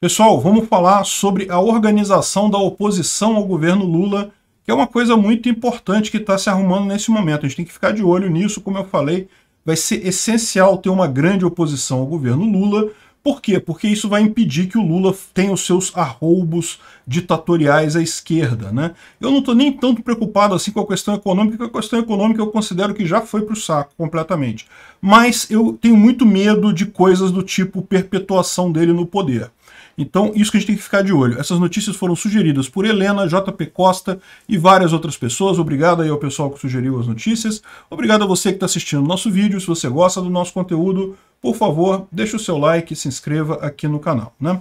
Pessoal, vamos falar sobre a organização da oposição ao governo Lula, que é uma coisa muito importante que está se arrumando nesse momento. A gente tem que ficar de olho nisso, como eu falei, vai ser essencial ter uma grande oposição ao governo Lula. Por quê? Porque isso vai impedir que o Lula tenha os seus arroubos ditatoriais à esquerda. Né? Eu não estou nem tanto preocupado assim com a questão econômica, porque a questão econômica eu considero que já foi para o saco completamente. Mas eu tenho muito medo de coisas do tipo perpetuação dele no poder. Então, é. isso que a gente tem que ficar de olho. Essas notícias foram sugeridas por Helena, JP Costa e várias outras pessoas. Obrigado aí ao pessoal que sugeriu as notícias. Obrigado a você que está assistindo o nosso vídeo. Se você gosta do nosso conteúdo, por favor, deixe o seu like e se inscreva aqui no canal. Né?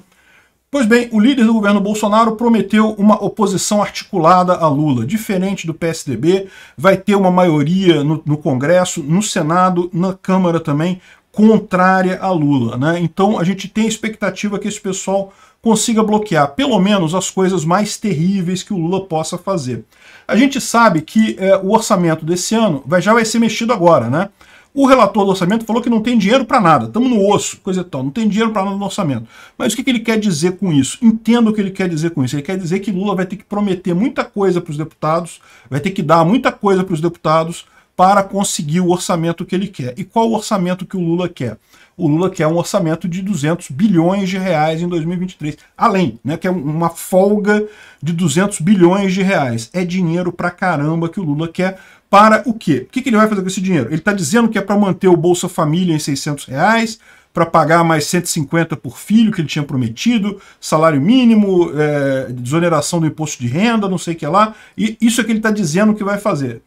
Pois bem, o líder do governo Bolsonaro prometeu uma oposição articulada a Lula. Diferente do PSDB, vai ter uma maioria no, no Congresso, no Senado, na Câmara também, contrária a Lula. Né? Então a gente tem expectativa que esse pessoal consiga bloquear pelo menos as coisas mais terríveis que o Lula possa fazer. A gente sabe que é, o orçamento desse ano vai, já vai ser mexido agora, né? O relator do orçamento falou que não tem dinheiro para nada, estamos no osso, coisa e tal, não tem dinheiro para nada no orçamento. Mas o que, que ele quer dizer com isso? Entendo o que ele quer dizer com isso. Ele quer dizer que Lula vai ter que prometer muita coisa para os deputados, vai ter que dar muita coisa para os deputados para conseguir o orçamento que ele quer. E qual o orçamento que o Lula quer? O Lula quer um orçamento de 200 bilhões de reais em 2023. Além, né, que é uma folga de 200 bilhões de reais. É dinheiro pra caramba que o Lula quer para o quê? O que, que ele vai fazer com esse dinheiro? Ele está dizendo que é para manter o Bolsa Família em 600 reais, para pagar mais 150 por filho que ele tinha prometido, salário mínimo, é, desoneração do imposto de renda, não sei o que lá. E isso é que ele está dizendo que vai fazer.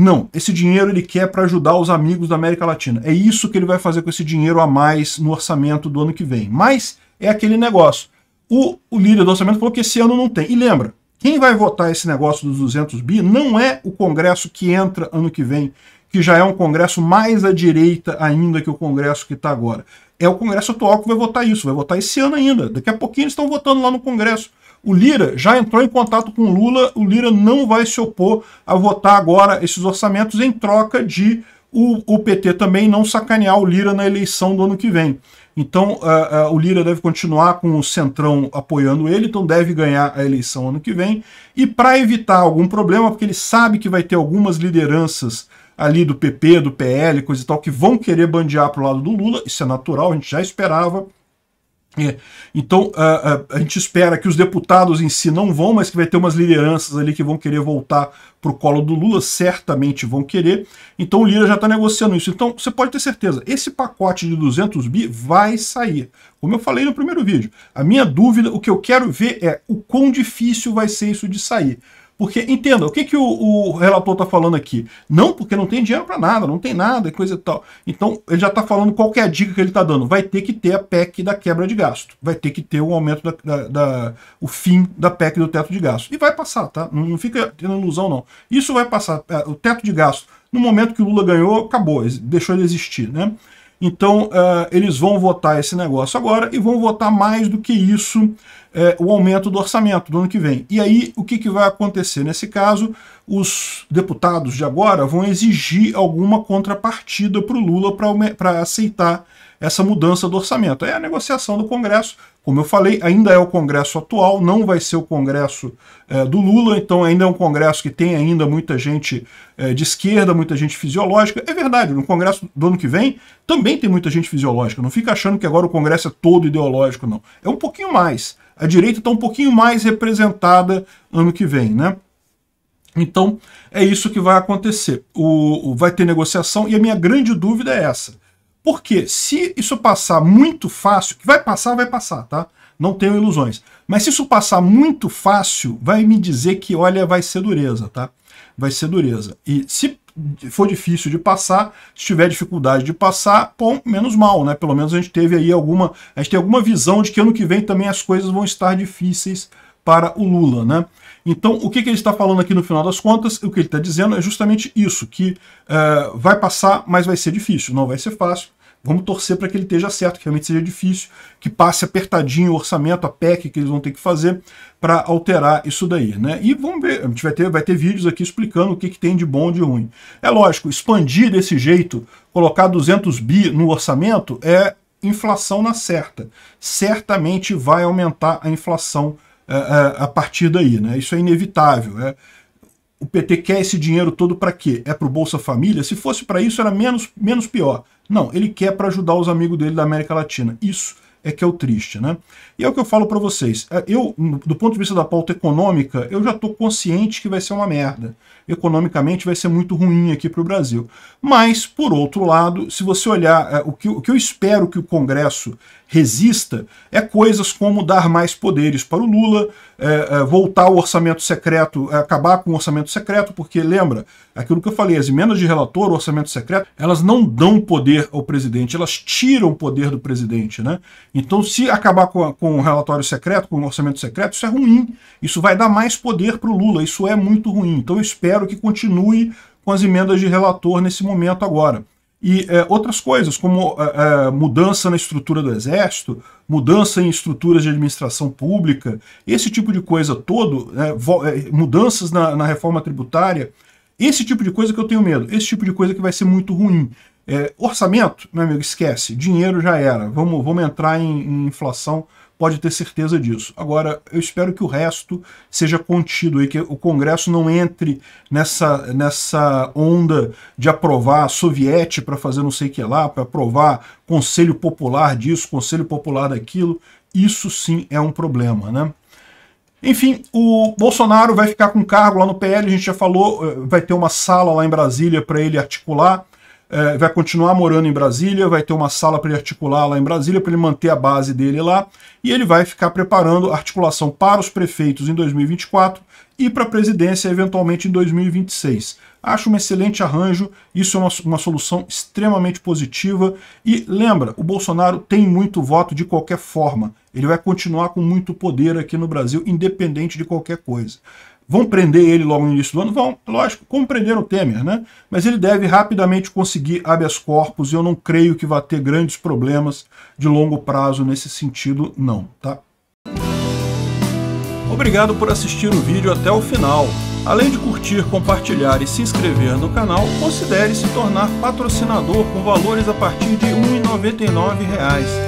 Não, esse dinheiro ele quer para ajudar os amigos da América Latina. É isso que ele vai fazer com esse dinheiro a mais no orçamento do ano que vem. Mas é aquele negócio. O, o líder do orçamento falou que esse ano não tem. E lembra, quem vai votar esse negócio dos 200 bi não é o Congresso que entra ano que vem que já é um Congresso mais à direita ainda que o Congresso que está agora. É o Congresso atual que vai votar isso, vai votar esse ano ainda. Daqui a pouquinho eles estão votando lá no Congresso. O Lira já entrou em contato com o Lula, o Lira não vai se opor a votar agora esses orçamentos em troca de o, o PT também não sacanear o Lira na eleição do ano que vem. Então uh, uh, o Lira deve continuar com o Centrão apoiando ele, então deve ganhar a eleição ano que vem. E para evitar algum problema, porque ele sabe que vai ter algumas lideranças ali do PP, do PL, coisa e tal, que vão querer bandear para o lado do Lula, isso é natural, a gente já esperava. É, então, a, a, a, gente espera que os deputados em si não vão, mas que vai ter umas lideranças ali que vão querer voltar para o colo do Lula, certamente vão querer. Então, o Lira já está negociando isso. Então, você pode ter certeza, esse pacote de 200 bi vai sair. Como eu falei no primeiro vídeo, a minha dúvida, o que eu quero ver é o quão difícil vai ser isso de sair. Porque, entenda, o que, que o, o relator está falando aqui? Não, porque não tem dinheiro para nada, não tem nada, coisa e tal. Então, ele já está falando qualquer é dica que ele está dando. Vai ter que ter a PEC da quebra de gasto. Vai ter que ter o aumento da, da, da o fim da PEC do teto de gasto. E vai passar, tá? Não, não fica tendo ilusão, não. Isso vai passar. É, o teto de gasto, no momento que o Lula ganhou, acabou, deixou de existir, né? Então, uh, eles vão votar esse negócio agora e vão votar mais do que isso é, o aumento do orçamento do ano que vem. E aí, o que, que vai acontecer? Nesse caso, os deputados de agora vão exigir alguma contrapartida para o Lula para aceitar essa mudança do orçamento. É a negociação do Congresso. Como eu falei, ainda é o Congresso atual, não vai ser o Congresso é, do Lula, então ainda é um Congresso que tem ainda muita gente é, de esquerda, muita gente fisiológica. É verdade, no Congresso do ano que vem também tem muita gente fisiológica. Não fica achando que agora o Congresso é todo ideológico, não. É um pouquinho mais. A direita está um pouquinho mais representada ano que vem, né? Então, é isso que vai acontecer. O, o, vai ter negociação e a minha grande dúvida é essa. Porque se isso passar muito fácil, que vai passar, vai passar, tá? Não tenho ilusões. Mas se isso passar muito fácil, vai me dizer que, olha, vai ser dureza, tá? Vai ser dureza. E se for difícil de passar, se tiver dificuldade de passar, bom, menos mal, né? Pelo menos a gente teve aí alguma, a gente tem alguma visão de que ano que vem também as coisas vão estar difíceis para o Lula, né? Então, o que, que ele está falando aqui no final das contas, o que ele está dizendo é justamente isso, que uh, vai passar, mas vai ser difícil, não vai ser fácil, Vamos torcer para que ele esteja certo, que realmente seja difícil, que passe apertadinho o orçamento, a PEC que eles vão ter que fazer para alterar isso daí. Né? E vamos ver, a gente vai ter, vai ter vídeos aqui explicando o que, que tem de bom e de ruim. É lógico, expandir desse jeito, colocar 200 bi no orçamento é inflação na certa. Certamente vai aumentar a inflação é, é, a partir daí. Né? Isso é inevitável. É, o PT quer esse dinheiro todo para quê? É para o Bolsa Família? Se fosse para isso, era menos, menos pior. Não, ele quer para ajudar os amigos dele da América Latina. Isso é que é o triste, né? E é o que eu falo para vocês. É, eu, do ponto de vista da pauta econômica, eu já estou consciente que vai ser uma merda. Economicamente vai ser muito ruim aqui para o Brasil. Mas, por outro lado, se você olhar é, o que, o que eu espero que o Congresso resista é coisas como dar mais poderes para o Lula, é, é, voltar ao orçamento secreto, é, acabar com o orçamento secreto, porque lembra, aquilo que eu falei, as emendas de relator, o orçamento secreto, elas não dão poder ao presidente, elas tiram poder do presidente, né? Então, se acabar com, com o relatório secreto, com o orçamento secreto, isso é ruim. Isso vai dar mais poder para o Lula. Isso é muito ruim. Então, eu espero que continue com as emendas de relator nesse momento agora. E é, outras coisas, como é, é mudança na estrutura do Exército, mudança em estruturas de administração pública, esse tipo de coisa todo, né, é, mudanças na, na reforma tributária, esse tipo de coisa que eu tenho medo, esse tipo de coisa que vai ser muito ruim. É, orçamento, meu amigo, esquece. Dinheiro já era. Vamos, vamos entrar em, em inflação, pode ter certeza disso. Agora, eu espero que o resto seja contido e que o Congresso não entre nessa, nessa onda de aprovar soviete para fazer não sei o que lá, para aprovar conselho popular disso, conselho popular daquilo. Isso sim é um problema, né? Enfim, o Bolsonaro vai ficar com cargo lá no PL, a gente já falou, eh, vai ter uma sala lá em Brasília para ele articular é, vai continuar morando em Brasília, vai ter uma sala para ele articular lá em Brasília, para ele manter a base dele lá, e ele vai ficar preparando articulação para os prefeitos em 2024 e para a presidência eventualmente em 2026. Acho um excelente arranjo, isso é uma, uma, solução extremamente positiva. E lembra, o Bolsonaro tem muito voto de qualquer forma. Ele vai continuar com muito poder aqui no Brasil, independente de qualquer coisa. Vão prender ele logo no início do ano? Vão, lógico, como prenderam o Temer, né? Mas ele deve rapidamente conseguir habeas corpus e eu não creio que vá ter grandes problemas de longo prazo nesse sentido, não, tá? Obrigado por assistir o vídeo até o final. Além de curtir, compartilhar e se inscrever no canal, considere se tornar patrocinador com valores a partir de R$ 1,99